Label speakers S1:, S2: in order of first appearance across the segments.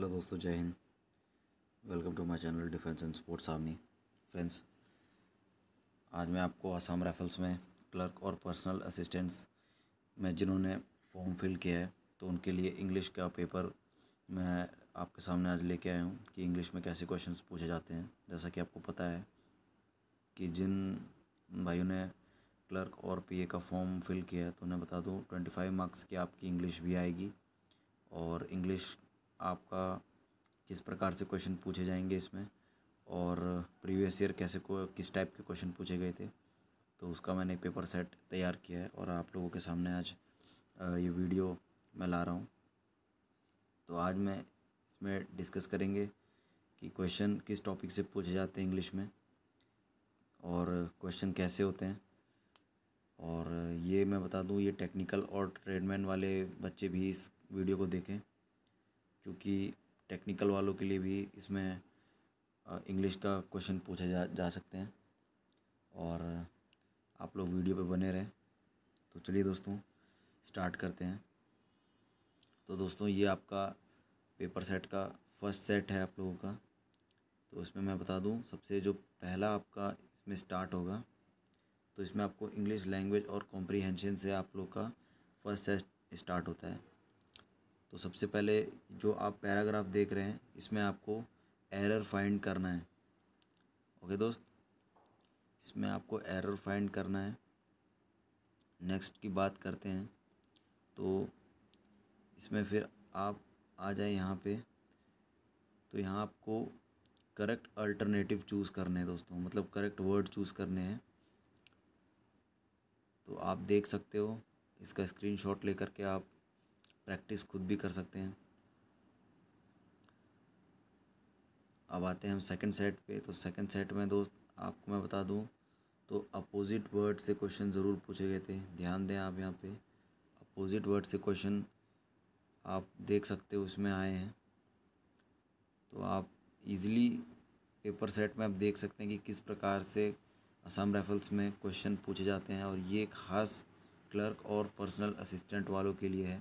S1: hello दोस्तों Jai Hind welcome to my channel defence and sports army friends आज मैं आपको आसाम राइफल्स में क्लर्क और पर्सनल असिस्टेंट्स में जिन्होंने फॉर्म फिल किया है तो उनके लिए इंग्लिश का पेपर मैं आपके सामने आज लेके आया हूँ कि इंग्लिश में कैसे क्वेश्चन पूछे जाते हैं जैसा कि आपको पता है कि जिन भाइयों ने क्लर्क और पी का फॉर्म फिल किया है तो उन्हें बता दूँ ट्वेंटी फाइव मार्क्स की आपकी इंग्लिश भी आएगी और इंग्लिश आपका किस प्रकार से क्वेश्चन पूछे जाएंगे इसमें और प्रीवियस ईयर कैसे को किस टाइप के क्वेश्चन पूछे गए थे तो उसका मैंने पेपर सेट तैयार किया है और आप लोगों के सामने आज ये वीडियो मैं ला रहा हूँ तो आज मैं इसमें डिस्कस करेंगे कि क्वेश्चन किस टॉपिक से पूछे जाते हैं इंग्लिश में और क्वेश्चन कैसे होते हैं और ये मैं बता दूँ ये टेक्निकल और ट्रेडमैन वाले बच्चे भी इस वीडियो को देखें क्योंकि टेक्निकल वालों के लिए भी इसमें इंग्लिश का क्वेश्चन पूछे जा जा सकते हैं और आप लोग वीडियो पे बने रहें तो चलिए दोस्तों स्टार्ट करते हैं तो दोस्तों ये आपका पेपर सेट का फर्स्ट सेट है आप लोगों का तो इसमें मैं बता दूं सबसे जो पहला आपका इसमें स्टार्ट होगा तो इसमें आपको इंग्लिश लैंग्वेज और कॉम्प्रीहेंशन से आप लोग का फर्स्ट सेट स्टार्ट होता है तो सबसे पहले जो आप पैराग्राफ देख रहे हैं इसमें आपको एरर फाइंड करना है ओके दोस्त इसमें आपको एरर फाइंड करना है नेक्स्ट की बात करते हैं तो इसमें फिर आप आ जाए यहाँ पे तो यहाँ आपको करेक्ट अल्टरनेटिव चूज़ करने हैं दोस्तों मतलब करेक्ट वर्ड चूज़ करने हैं तो आप देख सकते हो इसका स्क्रीनशॉट लेकर के आप प्रैक्टिस खुद भी कर सकते हैं अब आते हैं हम सेकंड सेट पे तो सेकंड सेट में दोस्त आपको मैं बता दूं तो अपोजिट वर्ड से क्वेश्चन ज़रूर पूछे गए थे ध्यान दें आप यहाँ पे अपोजिट वर्ड से क्वेश्चन आप देख सकते हो उसमें आए हैं तो आप इजीली पेपर सेट में आप देख सकते हैं कि किस प्रकार से असम राइफल्स में क्वेश्चन पूछे जाते हैं और ये खास क्लर्क और पर्सनल असिस्टेंट वालों के लिए है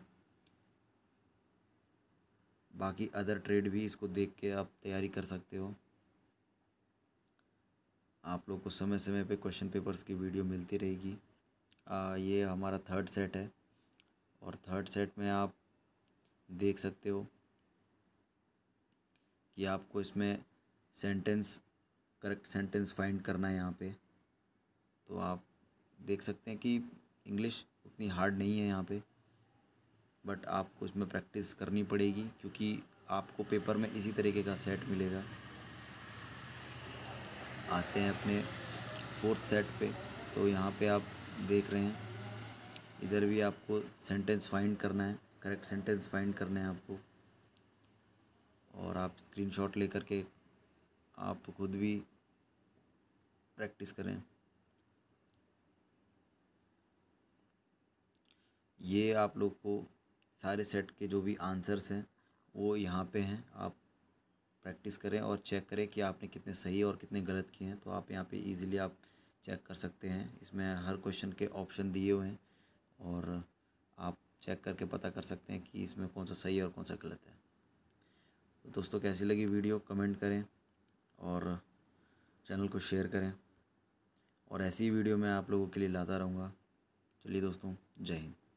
S1: बाकी अदर ट्रेड भी इसको देख के आप तैयारी कर सकते हो आप लोग को समय समय पे क्वेश्चन पेपर्स की वीडियो मिलती रहेगी ये हमारा थर्ड सेट है और थर्ड सेट में आप देख सकते हो कि आपको इसमें सेंटेंस करेक्ट सेंटेंस फाइंड करना है यहाँ पे तो आप देख सकते हैं कि इंग्लिश उतनी हार्ड नहीं है यहाँ पे बट आपको इसमें प्रैक्टिस करनी पड़ेगी क्योंकि आपको पेपर में इसी तरीके का सेट मिलेगा आते हैं अपने फोर्थ सेट पे तो यहाँ पे आप देख रहे हैं इधर भी आपको सेंटेंस फाइंड करना है करेक्ट सेंटेंस फाइंड करना है आपको और आप स्क्रीनशॉट लेकर के आप खुद भी प्रैक्टिस करें ये आप लोग को सारे सेट के जो भी आंसर्स हैं वो यहाँ पे हैं आप प्रैक्टिस करें और चेक करें कि आपने कितने सही और कितने गलत किए हैं तो आप यहाँ पे इजीली आप चेक कर सकते हैं इसमें हर क्वेश्चन के ऑप्शन दिए हुए हैं और आप चेक करके पता कर सकते हैं कि इसमें कौन सा सही और कौन सा गलत है तो दोस्तों कैसी लगी वीडियो कमेंट करें और चैनल को शेयर करें और ऐसी वीडियो मैं आप लोगों के लिए लाता रहूँगा चलिए दोस्तों जय हिंद